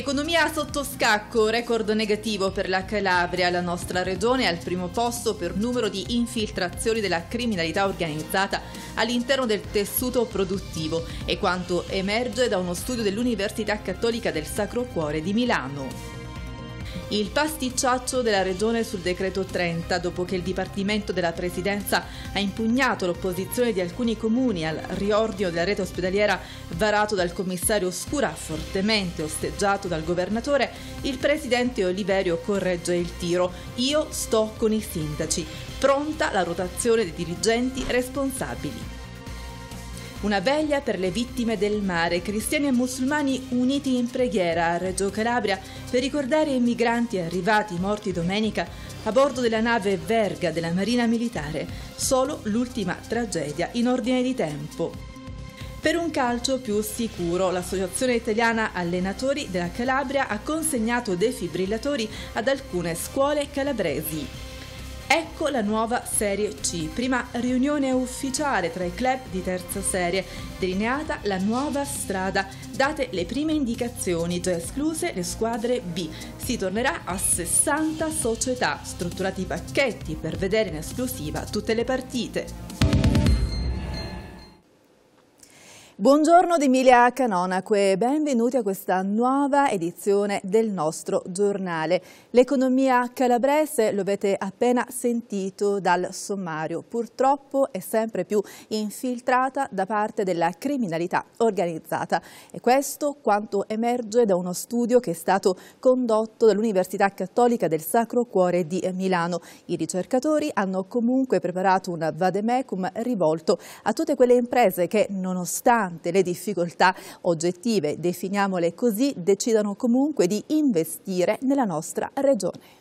Economia sotto scacco, record negativo per la Calabria, la nostra regione al primo posto per numero di infiltrazioni della criminalità organizzata all'interno del tessuto produttivo e quanto emerge da uno studio dell'Università Cattolica del Sacro Cuore di Milano. Il pasticciaccio della Regione sul decreto 30, dopo che il Dipartimento della Presidenza ha impugnato l'opposizione di alcuni comuni al riordino della rete ospedaliera varato dal commissario Oscura, fortemente osteggiato dal governatore, il presidente Oliverio corregge il tiro. Io sto con i sindaci. Pronta la rotazione dei dirigenti responsabili. Una veglia per le vittime del mare, cristiani e musulmani uniti in preghiera a Reggio Calabria per ricordare i migranti arrivati morti domenica a bordo della nave Verga della Marina Militare, solo l'ultima tragedia in ordine di tempo. Per un calcio più sicuro, l'Associazione Italiana Allenatori della Calabria ha consegnato defibrillatori ad alcune scuole calabresi. Ecco la nuova Serie C, prima riunione ufficiale tra i club di terza serie, delineata la nuova strada, date le prime indicazioni, già escluse le squadre B. Si tornerà a 60 società, strutturati i pacchetti per vedere in esclusiva tutte le partite. Buongiorno da Emilia Canonaque, benvenuti a questa nuova edizione del nostro giornale. L'economia calabrese, lo avete appena sentito dal sommario, purtroppo è sempre più infiltrata da parte della criminalità organizzata. E questo quanto emerge da uno studio che è stato condotto dall'Università Cattolica del Sacro Cuore di Milano. I ricercatori hanno comunque preparato un vademecum rivolto a tutte quelle imprese che, nonostante nonostante le difficoltà oggettive, definiamole così, decidano comunque di investire nella nostra regione.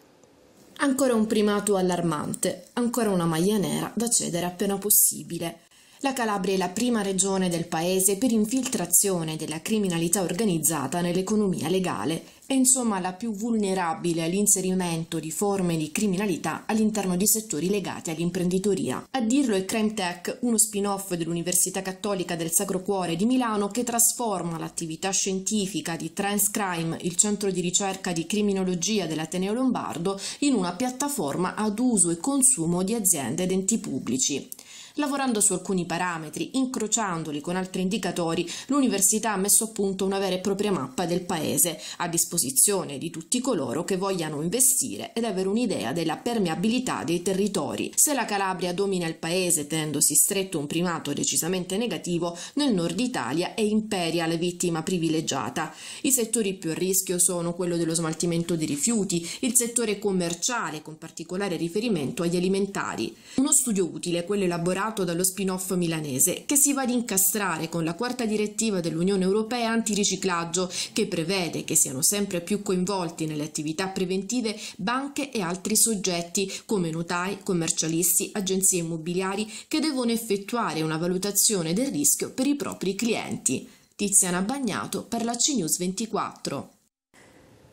Ancora un primato allarmante, ancora una maglia nera da cedere appena possibile. La Calabria è la prima regione del paese per infiltrazione della criminalità organizzata nell'economia legale e insomma la più vulnerabile all'inserimento di forme di criminalità all'interno di settori legati all'imprenditoria. A dirlo è Crime Tech, uno spin-off dell'Università Cattolica del Sacro Cuore di Milano che trasforma l'attività scientifica di Transcrime, il centro di ricerca di criminologia dell'Ateneo Lombardo, in una piattaforma ad uso e consumo di aziende ed enti pubblici. Lavorando su alcuni parametri, incrociandoli con altri indicatori, l'Università ha messo a punto una vera e propria mappa del Paese, a disposizione di tutti coloro che vogliano investire ed avere un'idea della permeabilità dei territori. Se la Calabria domina il Paese tenendosi stretto un primato decisamente negativo, nel nord Italia è imperia la vittima privilegiata. I settori più a rischio sono quello dello smaltimento dei rifiuti, il settore commerciale con particolare riferimento agli alimentari. Uno studio utile, quello elaborato operato dallo spin-off milanese, che si va ad incastrare con la quarta direttiva dell'Unione Europea antiriciclaggio, che prevede che siano sempre più coinvolti nelle attività preventive banche e altri soggetti, come notai, commercialisti, agenzie immobiliari, che devono effettuare una valutazione del rischio per i propri clienti. Tiziana Bagnato per la CNews 24.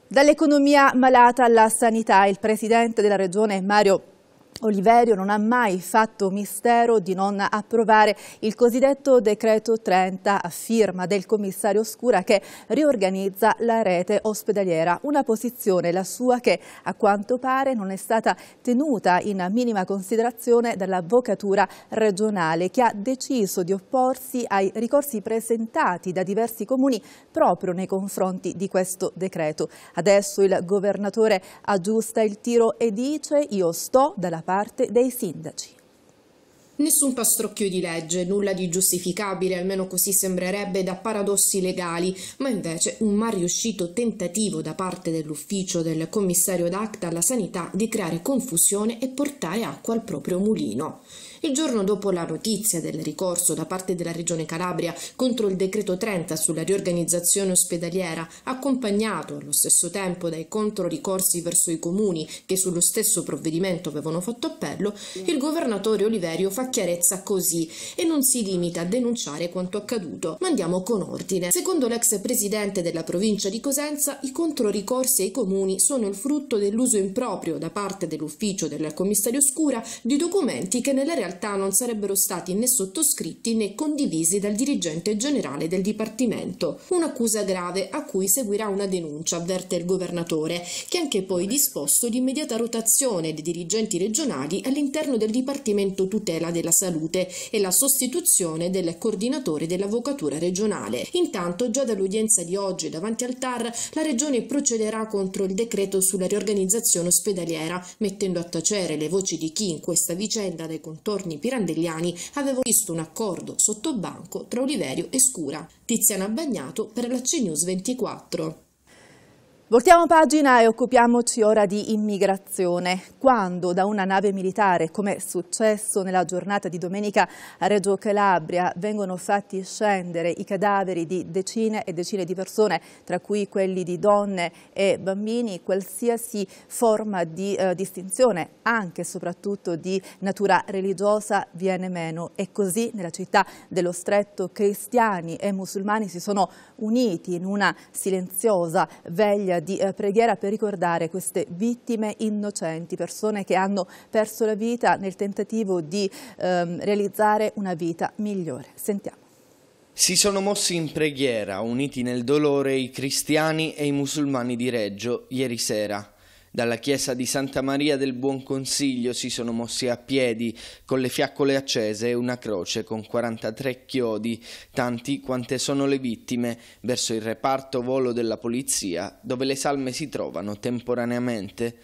Dall'economia malata alla sanità, il presidente della regione Mario Oliverio non ha mai fatto mistero di non approvare il cosiddetto decreto 30 a firma del commissario Scura che riorganizza la rete ospedaliera, una posizione la sua che a quanto pare non è stata tenuta in minima considerazione dall'avvocatura regionale che ha deciso di opporsi ai ricorsi presentati da diversi comuni proprio nei confronti di questo decreto. Adesso il governatore aggiusta il tiro e dice io sto dalla parte dei sindaci. Nessun pastrocchio di legge, nulla di giustificabile, almeno così sembrerebbe da paradossi legali, ma invece un mal riuscito tentativo da parte dell'ufficio del commissario d'Acta alla sanità di creare confusione e portare acqua al proprio mulino. Il giorno dopo la notizia del ricorso da parte della Regione Calabria contro il decreto 30 sulla riorganizzazione ospedaliera, accompagnato allo stesso tempo dai controricorsi verso i comuni che sullo stesso provvedimento avevano fatto appello, il governatore Oliverio fa chiarezza così e non si limita a denunciare quanto accaduto, ma andiamo con ordine. Secondo l'ex presidente della provincia di Cosenza, i controricorsi ai comuni sono il frutto dell'uso improprio da parte dell'ufficio del commissario Scura di documenti che nella realtà realtà non sarebbero stati né sottoscritti né condivisi dal dirigente generale del Dipartimento. Un'accusa grave a cui seguirà una denuncia, avverte il governatore, che ha anche poi disposto l'immediata rotazione dei dirigenti regionali all'interno del Dipartimento Tutela della Salute e la sostituzione del coordinatore dell'Avvocatura regionale. Intanto, già dall'udienza di oggi davanti al TAR, la Regione procederà contro il decreto sulla riorganizzazione ospedaliera, mettendo a tacere le voci di chi in questa vicenda dei contorni giorni pirandelliani avevo visto un accordo sottobanco tra Oliverio e Scura. Tiziana Bagnato per la CNews 24. Voltiamo pagina e occupiamoci ora di immigrazione. Quando da una nave militare, come è successo nella giornata di domenica a Reggio Calabria, vengono fatti scendere i cadaveri di decine e decine di persone, tra cui quelli di donne e bambini, qualsiasi forma di eh, distinzione, anche e soprattutto di natura religiosa, viene meno. E così nella città dello Stretto cristiani e musulmani si sono uniti in una silenziosa veglia ora di eh, preghiera per ricordare queste vittime innocenti, persone che hanno perso la vita nel tentativo di ehm, realizzare una vita migliore. Sentiamo. Si sono mossi in preghiera, uniti nel dolore, i cristiani e i musulmani di Reggio ieri sera. Dalla chiesa di Santa Maria del Buon Consiglio si sono mossi a piedi con le fiaccole accese e una croce con 43 chiodi, tanti quante sono le vittime, verso il reparto volo della polizia dove le salme si trovano temporaneamente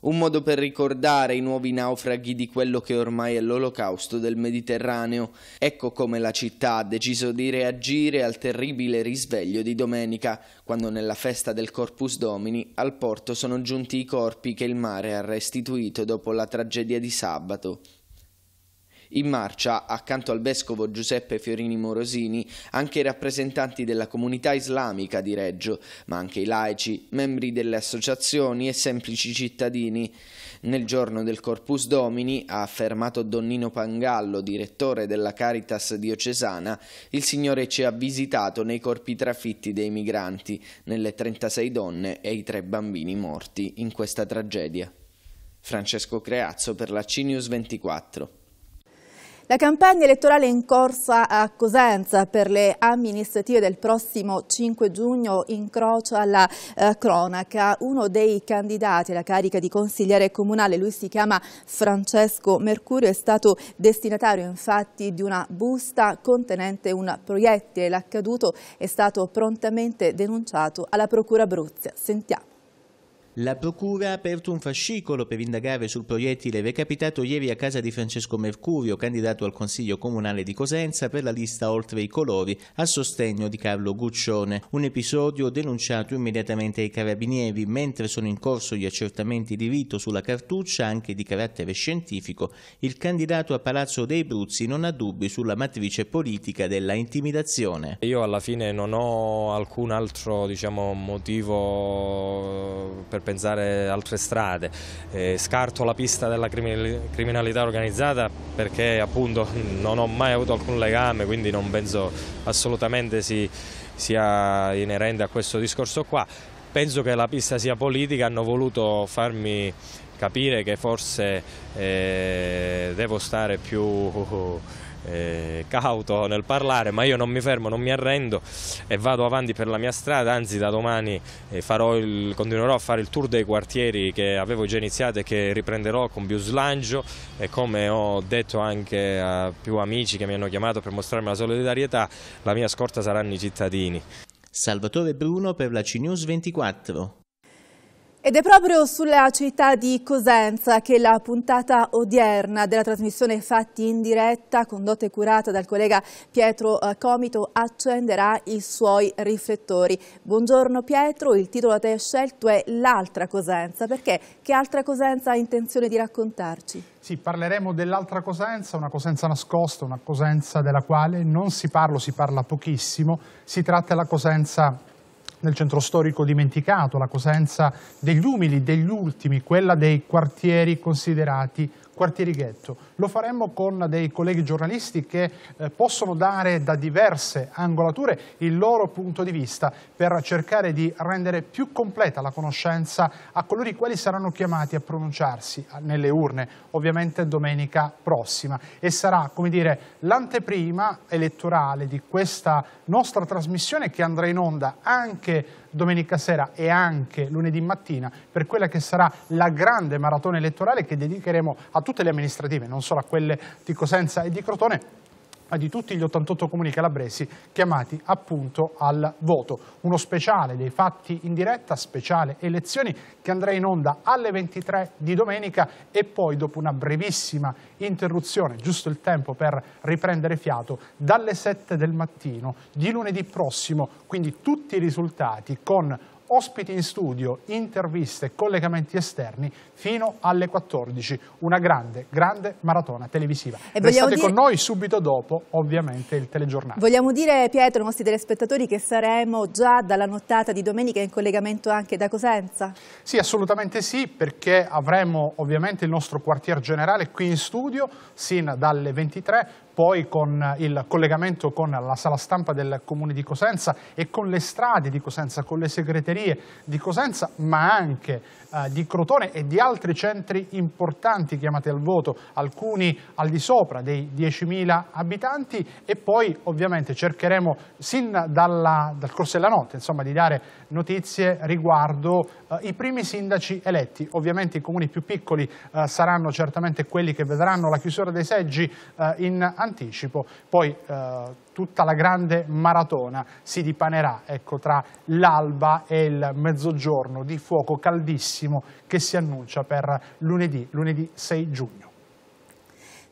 un modo per ricordare i nuovi naufraghi di quello che ormai è l'olocausto del Mediterraneo. Ecco come la città ha deciso di reagire al terribile risveglio di domenica, quando nella festa del Corpus Domini al porto sono giunti i corpi che il mare ha restituito dopo la tragedia di sabato. In marcia, accanto al vescovo Giuseppe Fiorini Morosini, anche i rappresentanti della comunità islamica di Reggio, ma anche i laici, membri delle associazioni e semplici cittadini. Nel giorno del Corpus Domini, ha affermato Donnino Pangallo, direttore della Caritas diocesana, il Signore ci ha visitato nei corpi trafitti dei migranti, nelle 36 donne e i tre bambini morti in questa tragedia. Francesco Creazzo per la CNews 24. La campagna elettorale in corsa a Cosenza per le amministrative del prossimo 5 giugno incrocia la eh, cronaca. Uno dei candidati alla carica di consigliere comunale, lui si chiama Francesco Mercurio, è stato destinatario infatti di una busta contenente un proiettile. L'accaduto è stato prontamente denunciato alla Procura Abruzia. Sentiamo. La Procura ha aperto un fascicolo per indagare sul proiettile recapitato ieri a casa di Francesco Mercurio, candidato al Consiglio Comunale di Cosenza per la lista Oltre i Colori, a sostegno di Carlo Guccione. Un episodio denunciato immediatamente ai carabinieri, mentre sono in corso gli accertamenti di rito sulla cartuccia, anche di carattere scientifico, il candidato a Palazzo dei Bruzzi non ha dubbi sulla matrice politica della intimidazione. Io alla fine non ho alcun altro diciamo, motivo eh, per pensare altre strade. Eh, scarto la pista della criminalità organizzata perché appunto non ho mai avuto alcun legame, quindi non penso assolutamente si, sia inerente a questo discorso qua. Penso che la pista sia politica, hanno voluto farmi capire che forse eh, devo stare più eh, cauto nel parlare, ma io non mi fermo, non mi arrendo e vado avanti per la mia strada, anzi da domani eh, il, continuerò a fare il tour dei quartieri che avevo già iniziato e che riprenderò con più slancio e come ho detto anche a più amici che mi hanno chiamato per mostrarmi la solidarietà, la mia scorta saranno i cittadini. Salvatore Bruno per la CNews 24. Ed è proprio sulla città di Cosenza che la puntata odierna della trasmissione Fatti in diretta, condotta e curata dal collega Pietro eh, Comito, accenderà i suoi riflettori. Buongiorno Pietro, il titolo da te scelto è L'altra Cosenza, perché che altra Cosenza ha intenzione di raccontarci? Sì, parleremo dell'altra Cosenza, una Cosenza nascosta, una Cosenza della quale non si parla, si parla pochissimo, si tratta della Cosenza nel centro storico dimenticato, la Cosenza degli umili, degli ultimi, quella dei quartieri considerati quartieri ghetto. Lo faremo con dei colleghi giornalisti che eh, possono dare da diverse angolature il loro punto di vista per cercare di rendere più completa la conoscenza a coloro i quali saranno chiamati a pronunciarsi nelle urne, ovviamente domenica prossima. E sarà, come dire, l'anteprima elettorale di questa nostra trasmissione che andrà in onda anche domenica sera e anche lunedì mattina per quella che sarà la grande maratona elettorale che dedicheremo a tutte le amministrative, non solo a quelle di Cosenza e di Crotone, ma eh, di tutti gli 88 comuni calabresi chiamati appunto al voto. Uno speciale dei fatti in diretta, speciale elezioni, che andrà in onda alle 23 di domenica e poi dopo una brevissima interruzione, giusto il tempo per riprendere fiato, dalle 7 del mattino di lunedì prossimo, quindi tutti i risultati con ospiti in studio, interviste, collegamenti esterni fino alle 14. Una grande, grande maratona televisiva. E Restate dire... con noi subito dopo, ovviamente, il telegiornale. Vogliamo dire, Pietro, ai nostri telespettatori che saremo già dalla nottata di domenica in collegamento anche da Cosenza? Sì, assolutamente sì, perché avremo ovviamente il nostro quartier generale qui in studio, sin dalle 23, poi con il collegamento con la sala stampa del Comune di Cosenza e con le strade di Cosenza, con le segreterie di Cosenza, ma anche eh, di Crotone e di altri centri importanti chiamati al voto, alcuni al di sopra dei 10.000 abitanti e poi ovviamente cercheremo sin dalla, dal corso della notte insomma, di dare notizie riguardo eh, i primi sindaci eletti. Ovviamente i comuni più piccoli eh, saranno certamente quelli che vedranno la chiusura dei seggi eh, in anticipo, poi eh, tutta la grande maratona si dipanerà ecco, tra l'alba e il mezzogiorno di fuoco caldissimo che si annuncia per lunedì, lunedì 6 giugno.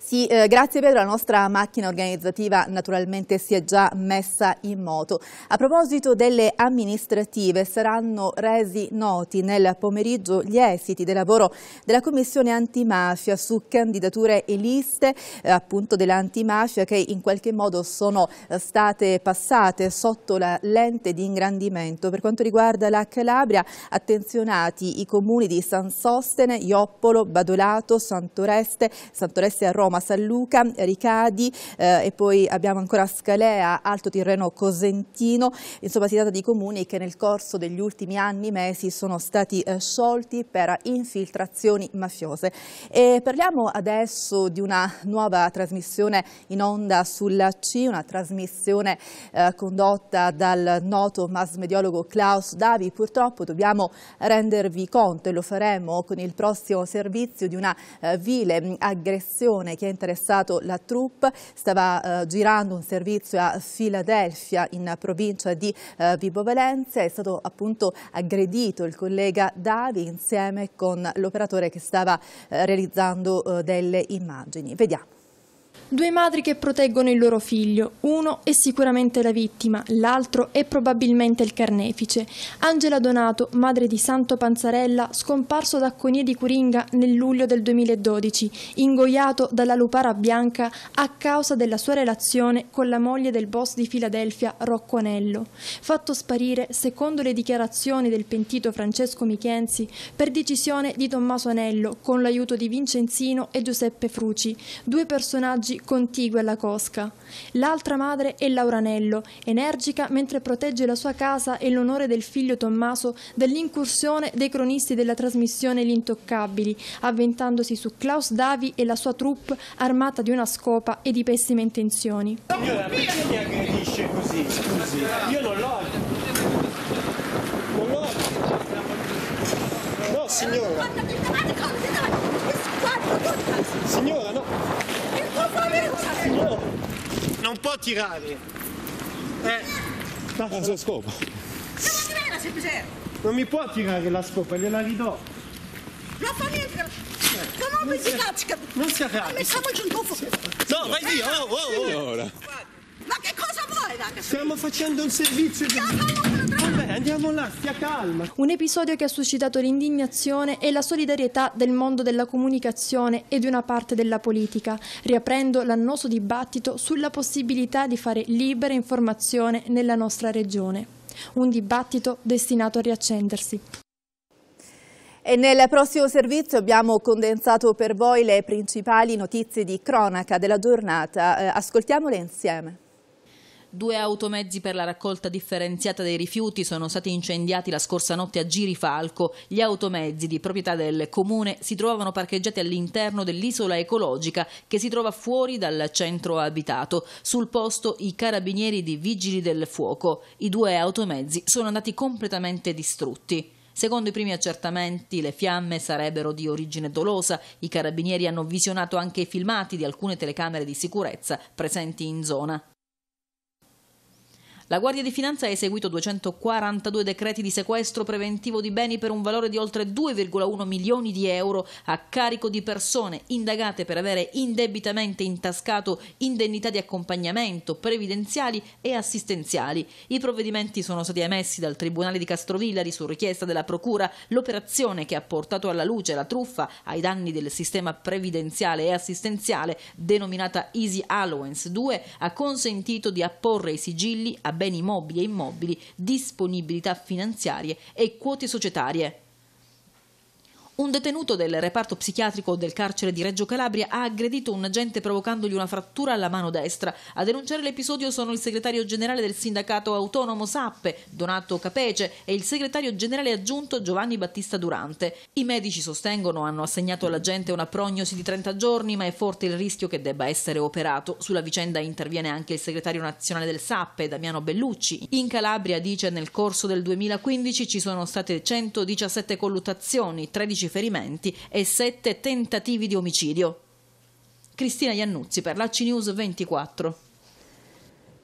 Sì, eh, grazie Pedro, la nostra macchina organizzativa naturalmente si è già messa in moto. A proposito delle amministrative, saranno resi noti nel pomeriggio gli esiti del lavoro della Commissione Antimafia su candidature e liste eh, appunto dell'antimafia che in qualche modo sono eh, state passate sotto la lente di ingrandimento. Per quanto riguarda la Calabria, attenzionati i comuni di San Sostene, Ioppolo, Badolato, Santoreste, Santoreste a Roma Roma, San Luca, Ricadi eh, e poi abbiamo ancora Scalea, Alto Tirreno, Cosentino. Insomma si tratta di comuni che nel corso degli ultimi anni, mesi, sono stati eh, sciolti per infiltrazioni mafiose. E parliamo adesso di una nuova trasmissione in onda sulla C, una trasmissione eh, condotta dal noto massmediologo Klaus Davi. Purtroppo dobbiamo rendervi conto, e lo faremo con il prossimo servizio, di una eh, vile aggressione che che ha interessato la troupe, stava eh, girando un servizio a Filadelfia in provincia di eh, Vibo Valencia, è stato appunto aggredito il collega Davi insieme con l'operatore che stava eh, realizzando eh, delle immagini. Vediamo. Due madri che proteggono il loro figlio, uno è sicuramente la vittima, l'altro è probabilmente il carnefice. Angela Donato, madre di Santo Panzarella, scomparso da Conie di Curinga nel luglio del 2012, ingoiato dalla lupara bianca a causa della sua relazione con la moglie del boss di Filadelfia, Rocco Anello. Fatto sparire, secondo le dichiarazioni del pentito Francesco Michenzi, per decisione di Tommaso Anello, con l'aiuto di Vincenzino e Giuseppe Fruci, due personaggi oggi contigue alla Cosca. L'altra madre è Lauranello, energica mentre protegge la sua casa e l'onore del figlio Tommaso dall'incursione dei cronisti della trasmissione Gli Intoccabili, avventandosi su Klaus Davi e la sua troupe armata di una scopa e di pessime intenzioni. perché mi aggredisce così? Scusi, io non l'ho. Non l'ho. No, signora. Signora, no non può tirare. Eh. Non so scopo. Non mi può tirare la scopa, gliela ridò. Non fa niente. Non si arrabbi. Non si arrabbi. Mettiamoci un tuffo. No, vai via. Oh, oh, oh. Ma che cosa? Stiamo facendo un servizio di... Vabbè, andiamo là, stia calma. Un episodio che ha suscitato l'indignazione e la solidarietà del mondo della comunicazione e di una parte della politica, riaprendo l'annoso dibattito sulla possibilità di fare libera informazione nella nostra regione. Un dibattito destinato a riaccendersi. E nel prossimo servizio abbiamo condensato per voi le principali notizie di cronaca della giornata. Eh, ascoltiamole insieme. Due automezzi per la raccolta differenziata dei rifiuti sono stati incendiati la scorsa notte a Girifalco. Gli automezzi di proprietà del comune si trovavano parcheggiati all'interno dell'isola ecologica che si trova fuori dal centro abitato. Sul posto i carabinieri di Vigili del Fuoco. I due automezzi sono andati completamente distrutti. Secondo i primi accertamenti le fiamme sarebbero di origine dolosa, i carabinieri hanno visionato anche i filmati di alcune telecamere di sicurezza presenti in zona. La Guardia di Finanza ha eseguito 242 decreti di sequestro preventivo di beni per un valore di oltre 2,1 milioni di euro a carico di persone indagate per avere indebitamente intascato indennità di accompagnamento, previdenziali e assistenziali. I provvedimenti sono stati emessi dal Tribunale di Castrovillari su richiesta della Procura, l'operazione che ha portato alla luce la truffa ai danni del sistema previdenziale e assistenziale denominata Easy Allowance 2 ha consentito di apporre i sigilli a beni mobili e immobili, disponibilità finanziarie e quote societarie. Un detenuto del reparto psichiatrico del carcere di Reggio Calabria ha aggredito un agente provocandogli una frattura alla mano destra. A denunciare l'episodio sono il segretario generale del sindacato autonomo SAPPE, Donato Capece, e il segretario generale aggiunto Giovanni Battista Durante. I medici sostengono hanno assegnato all'agente una prognosi di 30 giorni, ma è forte il rischio che debba essere operato. Sulla vicenda interviene anche il segretario nazionale del SAPPE, Damiano Bellucci. In Calabria dice nel corso del 2015 ci sono state 117 colluttazioni, 13 14 ferimenti e 7 tentativi di omicidio. Cristina Iannuzzi per la CNews 24.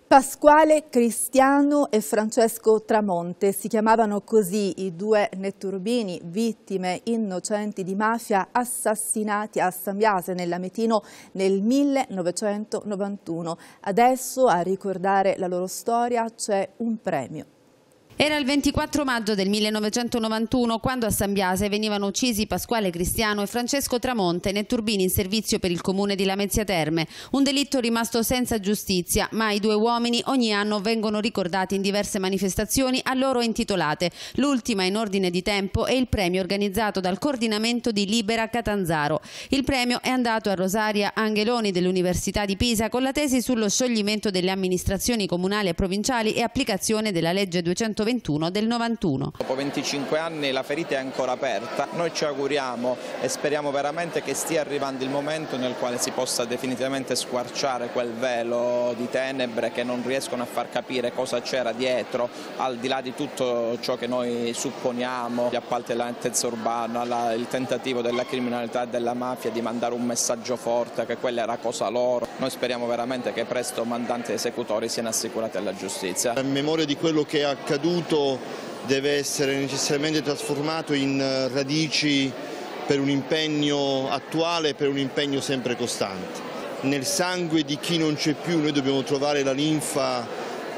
Pasquale Cristiano e Francesco Tramonte si chiamavano così i due netturbini, vittime innocenti di mafia, assassinati a San Biase nell'Ametino nel 1991. Adesso a ricordare la loro storia c'è un premio. Era il 24 maggio del 1991 quando a San Biase venivano uccisi Pasquale Cristiano e Francesco Tramonte nei turbini in servizio per il comune di Lamezia Terme, un delitto rimasto senza giustizia, ma i due uomini ogni anno vengono ricordati in diverse manifestazioni a loro intitolate, l'ultima in ordine di tempo è il premio organizzato dal coordinamento di Libera Catanzaro. Il premio è andato a Rosaria Angheloni dell'Università di Pisa con la tesi sullo scioglimento delle amministrazioni comunali e provinciali e applicazione della legge 220 21 del 91. Dopo 25 anni la ferita è ancora aperta, noi ci auguriamo e speriamo veramente che stia arrivando il momento nel quale si possa definitivamente squarciare quel velo di tenebre che non riescono a far capire cosa c'era dietro, al di là di tutto ciò che noi supponiamo, gli appalti della nettezza urbana, il tentativo della criminalità e della mafia di mandare un messaggio forte che quella era cosa loro. Noi speriamo veramente che presto mandanti esecutori siano assicurati alla giustizia. A memoria di quello che è accaduto tessuto deve essere necessariamente trasformato in eh, radici per un impegno attuale e per un impegno sempre costante. Nel sangue di chi non c'è più noi dobbiamo trovare la linfa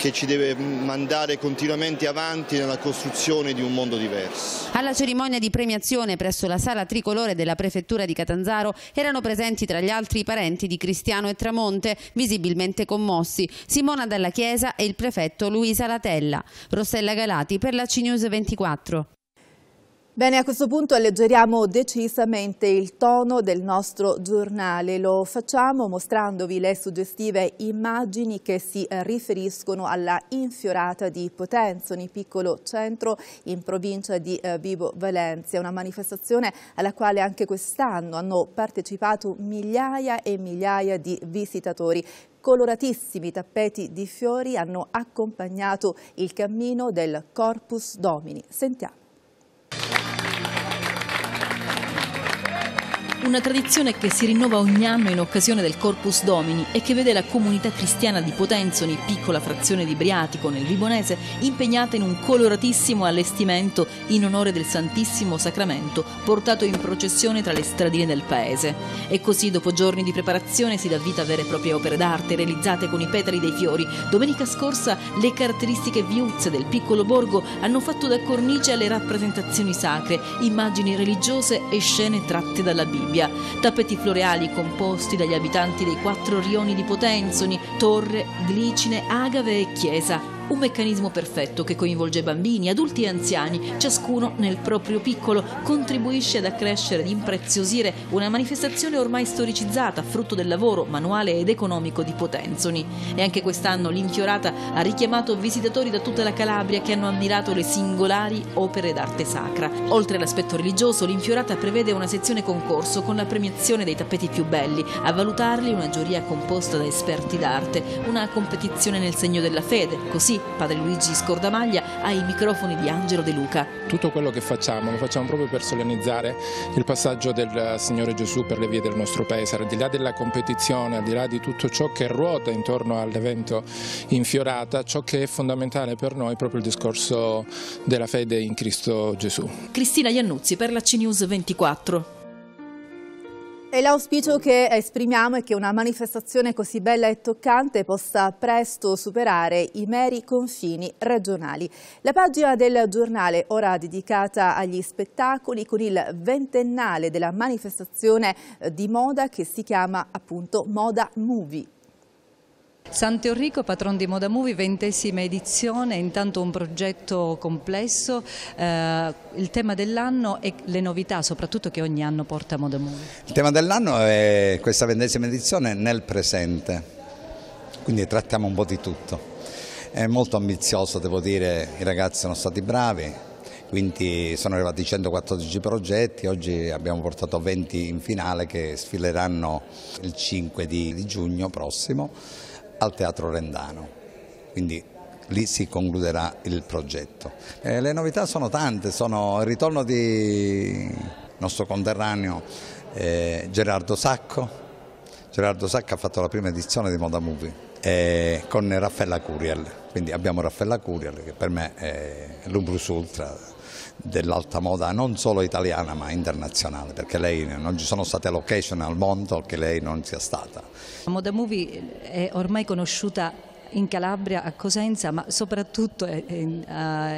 che ci deve mandare continuamente avanti nella costruzione di un mondo diverso. Alla cerimonia di premiazione presso la sala tricolore della prefettura di Catanzaro erano presenti tra gli altri i parenti di Cristiano e Tramonte, visibilmente commossi, Simona Dalla Chiesa e il prefetto Luisa Latella. Rossella Galati per la CNews 24. Bene, a questo punto alleggeriamo decisamente il tono del nostro giornale. Lo facciamo mostrandovi le suggestive immagini che si riferiscono alla infiorata di Potenza, Potenzoni, piccolo centro in provincia di eh, Vibo Valencia, una manifestazione alla quale anche quest'anno hanno partecipato migliaia e migliaia di visitatori coloratissimi tappeti di fiori hanno accompagnato il cammino del Corpus Domini. Sentiamo. una tradizione che si rinnova ogni anno in occasione del Corpus Domini e che vede la comunità cristiana di Potenzoni, piccola frazione di Briatico nel Libonese, impegnata in un coloratissimo allestimento in onore del Santissimo Sacramento portato in processione tra le stradine del paese. E così dopo giorni di preparazione si dà vita a vere e proprie opere d'arte realizzate con i petali dei fiori. Domenica scorsa le caratteristiche viuzze del piccolo borgo hanno fatto da cornice alle rappresentazioni sacre, immagini religiose e scene tratte dalla Bibbia sabbia, tappeti floreali composti dagli abitanti dei quattro rioni di Potenzoni, Torre, Glicine, Agave e Chiesa, un meccanismo perfetto che coinvolge bambini, adulti e anziani, ciascuno nel proprio piccolo, contribuisce ad accrescere ed impreziosire una manifestazione ormai storicizzata, frutto del lavoro manuale ed economico di Potenzoni. E anche quest'anno l'Infiorata ha richiamato visitatori da tutta la Calabria che hanno ammirato le singolari opere d'arte sacra. Oltre all'aspetto religioso, l'Infiorata prevede una sezione concorso con la premiazione dei tappeti più belli, a valutarli una giuria composta da esperti d'arte, una competizione nel segno della fede, così padre Luigi Scordamaglia, ai microfoni di Angelo De Luca. Tutto quello che facciamo lo facciamo proprio per solennizzare il passaggio del Signore Gesù per le vie del nostro paese, al di là della competizione, al di là di tutto ciò che ruota intorno all'evento infiorata, ciò che è fondamentale per noi è proprio il discorso della fede in Cristo Gesù. Cristina Iannuzzi per la CNews 24. E l'auspicio che esprimiamo è che una manifestazione così bella e toccante possa presto superare i meri confini regionali. La pagina del giornale, ora dedicata agli spettacoli, con il ventennale della manifestazione di moda che si chiama appunto Moda Movie. Sant'Eurico, patron di Moda Movie, ventesima edizione, intanto un progetto complesso, eh, il tema dell'anno e le novità soprattutto che ogni anno porta Moda Movie. Il tema dell'anno è questa ventesima edizione nel presente, quindi trattiamo un po' di tutto. È molto ambizioso, devo dire, i ragazzi sono stati bravi, quindi sono arrivati 114 progetti, oggi abbiamo portato 20 in finale che sfileranno il 5 di, di giugno prossimo al Teatro Rendano, quindi lì si concluderà il progetto. Eh, le novità sono tante, sono il ritorno di nostro conterraneo eh, Gerardo Sacco, Gerardo Sacco ha fatto la prima edizione di Moda Movie eh, con Raffaella Curiel, quindi abbiamo Raffaella Curiel che per me è l'Umbrus Ultra dell'alta moda non solo italiana ma internazionale perché lei non ci sono state location al mondo che lei non sia stata. La Moda Movie è ormai conosciuta in Calabria, a Cosenza, ma soprattutto in,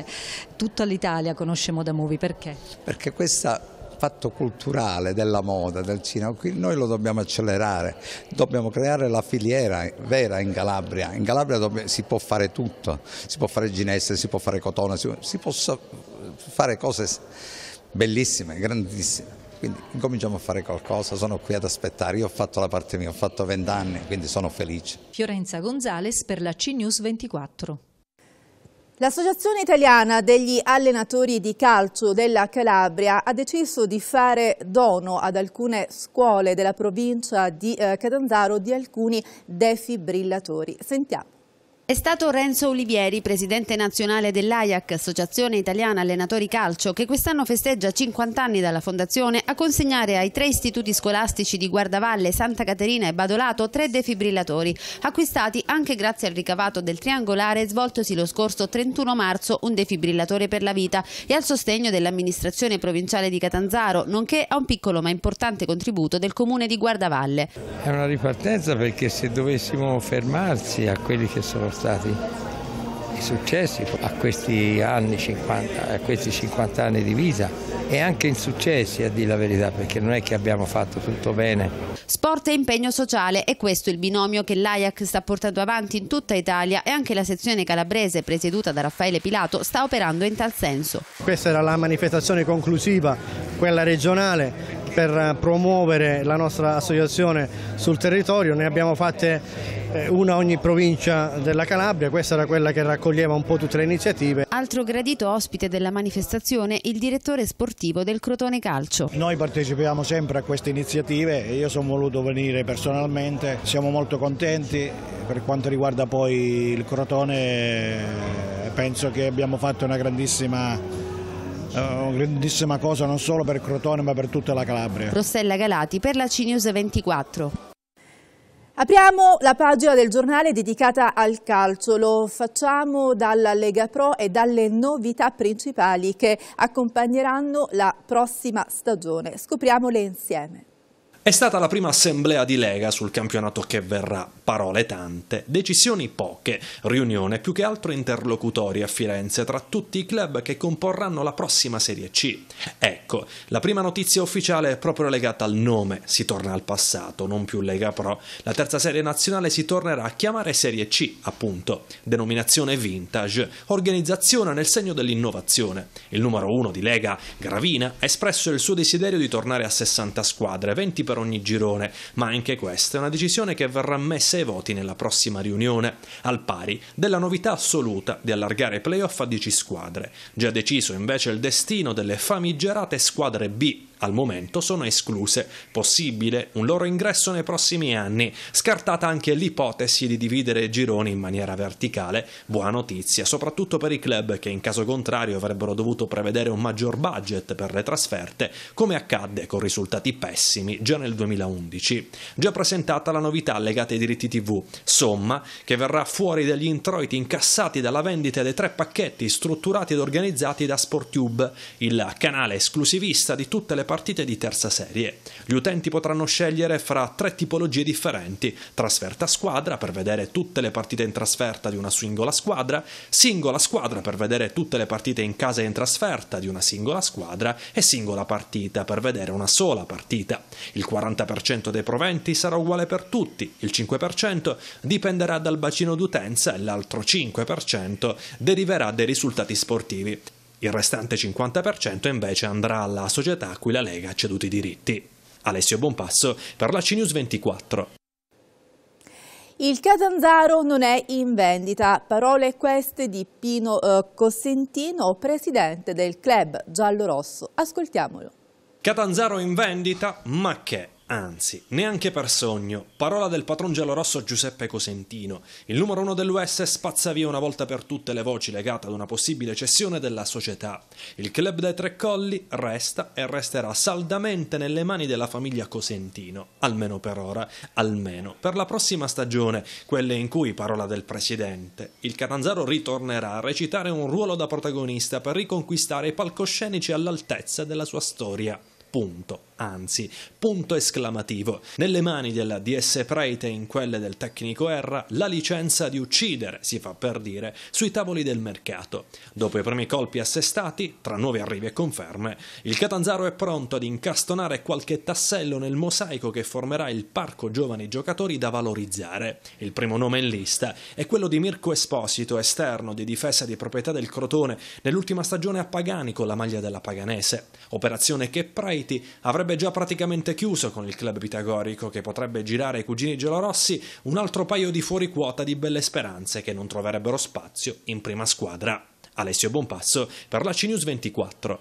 uh, tutta l'Italia conosce Moda Movie, perché? Perché questo fatto culturale della moda, del cinema, qui noi lo dobbiamo accelerare, dobbiamo creare la filiera vera in Calabria, in Calabria si può fare tutto, si può fare ginestre, si può fare cotone, si può fare cose bellissime, grandissime. Quindi incominciamo a fare qualcosa, sono qui ad aspettare, io ho fatto la parte mia, ho fatto vent'anni, quindi sono felice. Fiorenza Gonzales per la CNews 24. L'Associazione Italiana degli Allenatori di Calcio della Calabria ha deciso di fare dono ad alcune scuole della provincia di eh, Catanzaro di alcuni defibrillatori. Sentiamo. È stato Renzo Olivieri, presidente nazionale dell'AIAC, Associazione Italiana Allenatori Calcio, che quest'anno festeggia 50 anni dalla fondazione, a consegnare ai tre istituti scolastici di Guardavalle, Santa Caterina e Badolato tre defibrillatori, acquistati anche grazie al ricavato del triangolare svoltosi lo scorso 31 marzo un defibrillatore per la vita e al sostegno dell'amministrazione provinciale di Catanzaro, nonché a un piccolo ma importante contributo del comune di Guardavalle. È una ripartenza perché se dovessimo fermarsi a quelli che sono stati i successi a questi anni 50, a questi 50 anni di vita e anche insuccessi a dire la verità perché non è che abbiamo fatto tutto bene. Sport e impegno sociale è questo il binomio che l'Ajax sta portando avanti in tutta Italia e anche la sezione calabrese presieduta da Raffaele Pilato sta operando in tal senso. Questa era la manifestazione conclusiva, quella regionale per promuovere la nostra associazione sul territorio, ne abbiamo fatte eh, una ogni provincia della Calabria, questa era quella che raccoglieva un po' tutte le iniziative. Altro gradito ospite della manifestazione il direttore sportivo del Crotone Calcio. Noi partecipiamo sempre a queste iniziative e io sono voluto venire personalmente, siamo molto contenti per quanto riguarda poi il Crotone eh, penso che abbiamo fatto una grandissima una eh, grandissima cosa non solo per Crotone ma per tutta la Calabria. Rossella Galati per la CNews 24. Apriamo la pagina del giornale dedicata al calcio, lo facciamo dalla Lega Pro e dalle novità principali che accompagneranno la prossima stagione. Scopriamole insieme. È stata la prima assemblea di Lega sul campionato che verrà, parole tante, decisioni poche, riunione più che altro interlocutori a Firenze tra tutti i club che comporranno la prossima Serie C. Ecco, la prima notizia ufficiale è proprio legata al nome, si torna al passato, non più Lega Pro. La terza serie nazionale si tornerà a chiamare Serie C, appunto, denominazione vintage, organizzazione nel segno dell'innovazione. Il numero uno di Lega, Gravina, ha espresso il suo desiderio di tornare a 60 squadre, 20 per per ogni girone, ma anche questa è una decisione che verrà messa ai voti nella prossima riunione, al pari della novità assoluta di allargare i playoff a 10 squadre. Già deciso invece il destino delle famigerate squadre B al momento sono escluse. Possibile un loro ingresso nei prossimi anni, scartata anche l'ipotesi di dividere i gironi in maniera verticale, buona notizia, soprattutto per i club che in caso contrario avrebbero dovuto prevedere un maggior budget per le trasferte, come accadde con risultati pessimi già nel 2011. Già presentata la novità legata ai diritti TV, somma che verrà fuori dagli introiti incassati dalla vendita dei tre pacchetti strutturati ed organizzati da Sportube, il canale esclusivista di tutte le parti partite di terza serie. Gli utenti potranno scegliere fra tre tipologie differenti, trasferta squadra per vedere tutte le partite in trasferta di una singola squadra, singola squadra per vedere tutte le partite in casa e in trasferta di una singola squadra e singola partita per vedere una sola partita. Il 40% dei proventi sarà uguale per tutti, il 5% dipenderà dal bacino d'utenza e l'altro 5% deriverà dai risultati sportivi. Il restante 50% invece andrà alla società a cui la Lega ha ceduto i diritti. Alessio Bonpasso per la CNews 24. Il Catanzaro non è in vendita, parole queste di Pino eh, Cosentino, presidente del club giallorosso. Ascoltiamolo. Catanzaro in vendita, ma che? Anzi, neanche per sogno. Parola del patron giallorosso Giuseppe Cosentino. Il numero uno dell'US spazza via una volta per tutte le voci legate ad una possibile cessione della società. Il club dei Tre Colli resta e resterà saldamente nelle mani della famiglia Cosentino, almeno per ora, almeno per la prossima stagione, quelle in cui, parola del presidente, il Catanzaro ritornerà a recitare un ruolo da protagonista per riconquistare i palcoscenici all'altezza della sua storia. Punto anzi, punto esclamativo. Nelle mani della DS Preite e in quelle del tecnico R la licenza di uccidere, si fa per dire, sui tavoli del mercato. Dopo i primi colpi assestati, tra nuovi arrivi e conferme, il Catanzaro è pronto ad incastonare qualche tassello nel mosaico che formerà il parco giovani giocatori da valorizzare. Il primo nome in lista è quello di Mirko Esposito, esterno di difesa di proprietà del Crotone, nell'ultima stagione a Pagani con la maglia della Paganese, operazione che Preiti avrebbe sarebbe già praticamente chiuso con il club pitagorico che potrebbe girare ai cugini gelorossi un altro paio di fuori quota di belle speranze che non troverebbero spazio in prima squadra. Alessio Bonpasso per la CNews 24.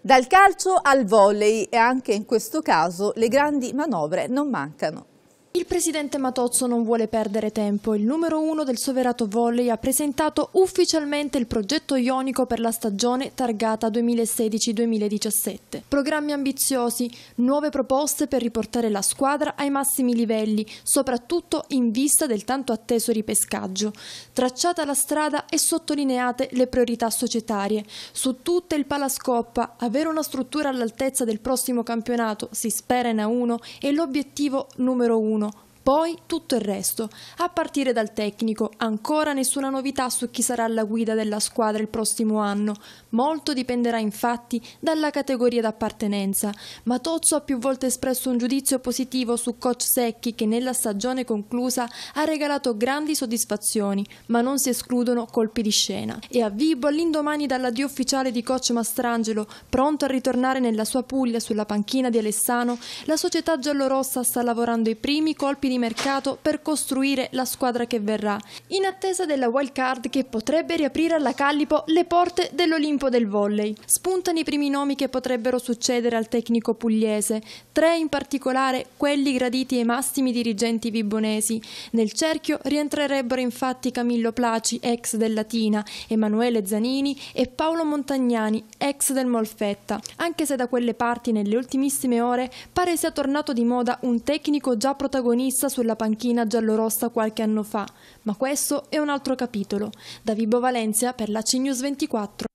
Dal calcio al volley e anche in questo caso le grandi manovre non mancano. Il presidente Matozzo non vuole perdere tempo. Il numero uno del Soverato Volley ha presentato ufficialmente il progetto ionico per la stagione targata 2016-2017. Programmi ambiziosi, nuove proposte per riportare la squadra ai massimi livelli, soprattutto in vista del tanto atteso ripescaggio. Tracciata la strada e sottolineate le priorità societarie. Su tutte il Palascoppa, avere una struttura all'altezza del prossimo campionato, si spera in A1, è l'obiettivo numero uno poi tutto il resto, a partire dal tecnico, ancora nessuna novità su chi sarà alla guida della squadra il prossimo anno. Molto dipenderà infatti dalla categoria d'appartenenza, ma Tozzo ha più volte espresso un giudizio positivo su coach Secchi che nella stagione conclusa ha regalato grandi soddisfazioni, ma non si escludono colpi di scena. E a Vibo all'indomani dall'addio ufficiale di coach Mastrangelo, pronto a ritornare nella sua Puglia sulla panchina di Alessano, la società giallorossa sta lavorando i primi colpi di di mercato per costruire la squadra che verrà, in attesa della wild card che potrebbe riaprire alla Callipo le porte dell'Olimpo del volley. Spuntano i primi nomi che potrebbero succedere al tecnico pugliese, tre in particolare quelli graditi ai massimi dirigenti vibonesi. Nel cerchio rientrerebbero infatti Camillo Placi, ex del Latina, Emanuele Zanini e Paolo Montagnani, ex del Molfetta, anche se da quelle parti nelle ultimissime ore pare sia tornato di moda un tecnico già protagonista vista sulla panchina giallorossa qualche anno fa, ma questo è un altro capitolo. Da Vibo Valencia per la CNews 24.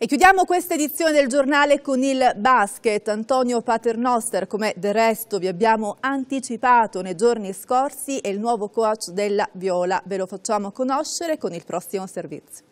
E chiudiamo questa edizione del giornale con il basket. Antonio Paternoster, come del resto vi abbiamo anticipato nei giorni scorsi, è il nuovo coach della Viola. Ve lo facciamo conoscere con il prossimo servizio.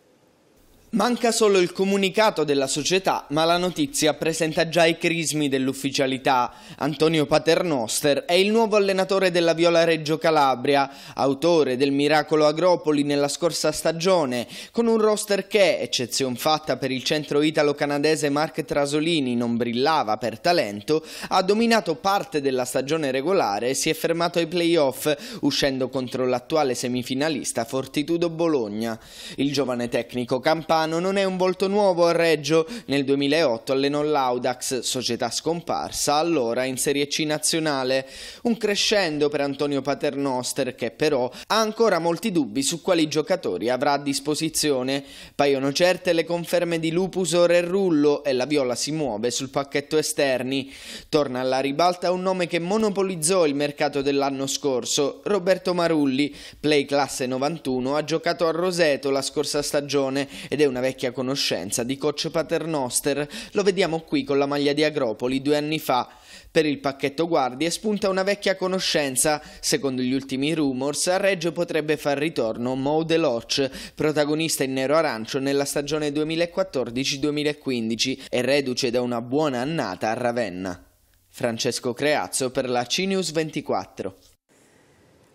Manca solo il comunicato della società, ma la notizia presenta già i crismi dell'ufficialità. Antonio Paternoster è il nuovo allenatore della Viola Reggio Calabria, autore del miracolo Agropoli nella scorsa stagione, con un roster che, eccezione fatta per il centro italo-canadese Mark Trasolini, non brillava per talento, ha dominato parte della stagione regolare e si è fermato ai playoff, uscendo contro l'attuale semifinalista Fortitudo Bologna. Il giovane tecnico Campani Milano non è un volto nuovo a Reggio. Nel 2008 allenò l'Audax, società scomparsa allora in Serie C nazionale. Un crescendo per Antonio Paternoster che però ha ancora molti dubbi su quali giocatori avrà a disposizione. Paiono certe le conferme di Lupusor e Rullo e la Viola si muove sul pacchetto esterni. Torna alla ribalta un nome che monopolizzò il mercato dell'anno scorso, Roberto Marulli, play classe 91, ha giocato a Roseto la scorsa stagione ed è una vecchia conoscenza di coach Paternoster, lo vediamo qui con la maglia di Agropoli due anni fa. Per il pacchetto guardie spunta una vecchia conoscenza, secondo gli ultimi rumors a Reggio potrebbe far ritorno Mo De Loch, protagonista in nero-arancio nella stagione 2014-2015 e reduce da una buona annata a Ravenna. Francesco Creazzo per la CNews 24.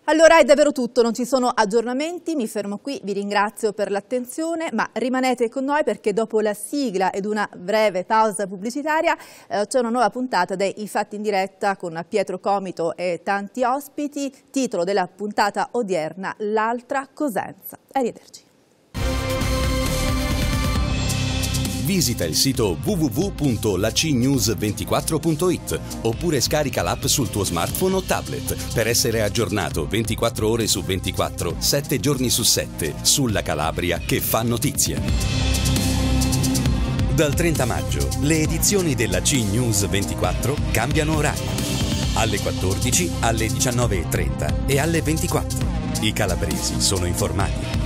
Allora è davvero tutto, non ci sono aggiornamenti, mi fermo qui, vi ringrazio per l'attenzione, ma rimanete con noi perché dopo la sigla ed una breve pausa pubblicitaria eh, c'è una nuova puntata dei Fatti in diretta con Pietro Comito e tanti ospiti, titolo della puntata odierna L'altra Cosenza. Arrivederci. visita il sito www.lacnews24.it oppure scarica l'app sul tuo smartphone o tablet per essere aggiornato 24 ore su 24, 7 giorni su 7 sulla Calabria che fa notizie. Dal 30 maggio le edizioni della C-News 24 cambiano orario. Alle 14, alle 19.30 e alle 24. I calabresi sono informati.